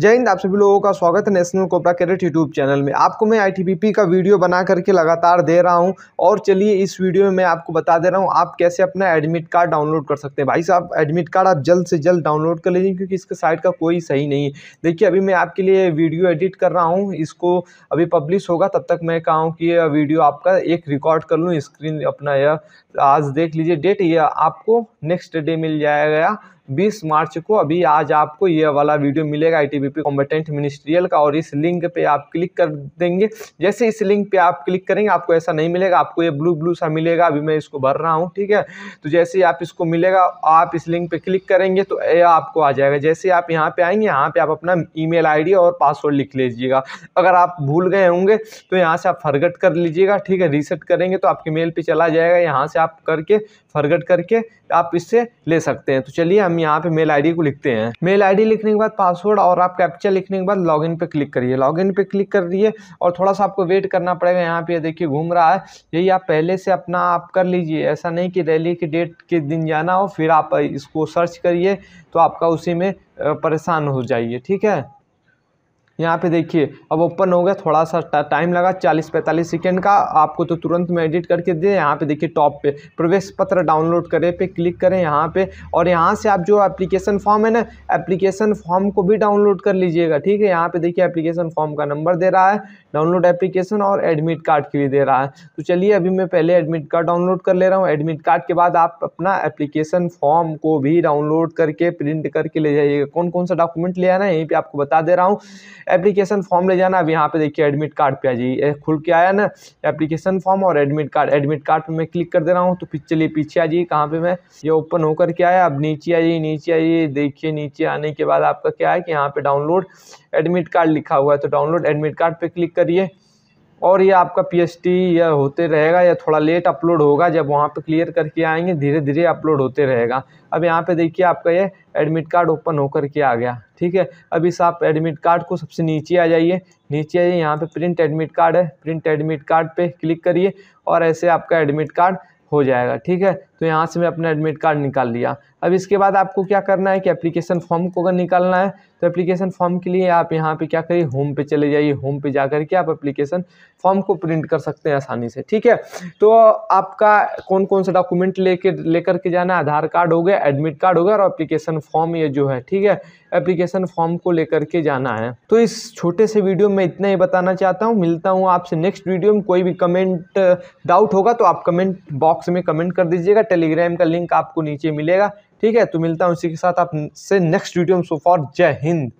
जय हिंद आप सभी लोगों का स्वागत है नेशनल कोपरा कैडेट यूट्यूब चैनल में आपको मैं आईटीबीपी का वीडियो बना करके लगातार दे रहा हूं और चलिए इस वीडियो में मैं आपको बता दे रहा हूं आप कैसे अपना एडमिट कार्ड डाउनलोड कर सकते हैं भाई साहब एडमिट कार्ड आप जल्द से जल्द डाउनलोड कर लीजिए क्योंकि इसके साइड का कोई सही नहीं है देखिए अभी मैं आपके लिए वीडियो एडिट कर रहा हूँ इसको अभी पब्लिश होगा तब तक मैं कहा कि यह वीडियो आपका एक रिकॉर्ड कर लूँ स्क्रीन अपना यह आज देख लीजिए डेट यह आपको नेक्स्ट डे मिल जाएगा बीस मार्च को अभी आज आपको ये वाला वीडियो मिलेगा I T B competent ministerial का और इस लिंक पे आप क्लिक कर देंगे जैसे इस लिंक पे आप क्लिक करेंगे आपको ऐसा नहीं मिलेगा आपको ये ब्लू ब्लू सा मिलेगा अभी मैं इसको भर रहा हूँ ठीक है तो जैसे ही आप इसको मिलेगा आप इस लिंक पर क्लिक करेंगे तो ये आपको आ जाएगा जैसे आप यहाँ पर आएंगे यहाँ पर आप अपना आई डी और पासवर्ड लिख लीजिएगा अगर आप भूल गए होंगे तो यहाँ से आप फरगट कर लीजिएगा ठीक है रीसेट करेंगे तो आपके मेल पर चला जाएगा यहाँ से आप करके फरगट करके आप इससे ले सकते हैं तो चलिए हम यहाँ पे मेल आईडी को लिखते हैं मेल आईडी लिखने के बाद पासवर्ड और आप कैप्चा लिखने के बाद लॉगिन पे क्लिक करिए लॉगिन पे क्लिक कर दिए और थोड़ा सा आपको वेट करना पड़ेगा यहाँ पे देखिए घूम रहा है यही आप पहले से अपना आप कर लीजिए ऐसा नहीं कि रैली के डेट के दिन जाना हो फिर आप इसको सर्च करिए तो आपका उसी में परेशान हो जाइए ठीक है यहाँ पे देखिए अब ओपन हो गया थोड़ा सा टाइम लगा 40-45 सेकेंड का आपको तो तुरंत मैं एडिट करके दे यहाँ पे देखिए टॉप पे प्रवेश पत्र डाउनलोड करें पे क्लिक करें यहाँ पे और यहाँ से आप जो एप्लीकेशन फॉर्म है ना एप्लीकेशन फॉर्म को भी डाउनलोड कर लीजिएगा ठीक है यहाँ पे देखिए एप्लीकेशन फॉर्म का नंबर दे रहा है डाउनलोड एप्लीकेशन और एडमिट कार्ड के लिए दे रहा है तो चलिए अभी मैं पहले एडमिट कार्ड डाउनलोड कर ले रहा हूँ एडमिट कार्ड के बाद आप अपना एप्लीकेशन फॉर्म को भी डाउनलोड करके प्रिंट करके ले जाइएगा कौन कौन सा डॉक्यूमेंट ले आना है यहीं पर आपको बता दे रहा हूँ एप्लीकेशन फॉर्म ले जाना अब यहाँ पे देखिए एडमिट कार्ड पे आ जाइए खुल के आया ना एप्लीकेशन फॉर्म और एडमिट कार्ड एडमिट कार्ड पे मैं क्लिक कर दे रहा हूँ तो फिर चलिए पीछे आ जाइए कहाँ पे मैं ये ओपन होकर के आया अब नीचे आ जाइए नीचे आइए देखिए नीचे आने के बाद आपका क्या है कि यहाँ पे डाउनलोड एडमिट कार्ड लिखा हुआ है तो डाउनलोड एडमिट कार्ड पर क्लिक करिए और ये आपका पी एस टी या होते रहेगा या थोड़ा लेट अपलोड होगा जब वहाँ पे क्लियर करके आएंगे धीरे धीरे अपलोड होते रहेगा अब यहाँ पे देखिए आपका ये एडमिट कार्ड ओपन होकर के आ गया ठीक है अब इस आप एडमिट कार्ड को सबसे नीचे आ जाइए नीचे आइए यहाँ पे प्रिंट एडमिट कार्ड है प्रिंट एडमिट कार्ड पर क्लिक करिए और ऐसे आपका एडमिट कार्ड हो जाएगा ठीक है तो यहाँ से मैं अपना एडमिट कार्ड निकाल लिया अब इसके बाद आपको क्या करना है कि एप्लीकेशन फॉर्म को अगर निकालना है तो एप्लीकेशन फॉर्म के लिए आप यहाँ पे क्या करिए होम पे चले जाइए होम पे जा करके के आप एप्लीकेशन फॉर्म को प्रिंट कर सकते हैं आसानी से ठीक है तो आपका कौन कौन सा डॉक्यूमेंट लेके लेकर के जाना आधार कार्ड हो गया एडमिट कार्ड हो गया और एप्लीकेशन फॉर्म ये जो है ठीक है एप्लीकेशन फॉर्म को लेकर के जाना है तो इस छोटे से वीडियो में इतना ही बताना चाहता हूँ मिलता हूँ आपसे नेक्स्ट वीडियो में कोई भी कमेंट डाउट होगा तो आप कमेंट बॉक्स में कमेंट कर दीजिएगा टेलीग्राम का लिंक आपको नीचे मिलेगा ठीक है तो मिलता हूँ उसी के साथ आपसे नेक्स्ट वीडियो में सो फॉर जय हिंद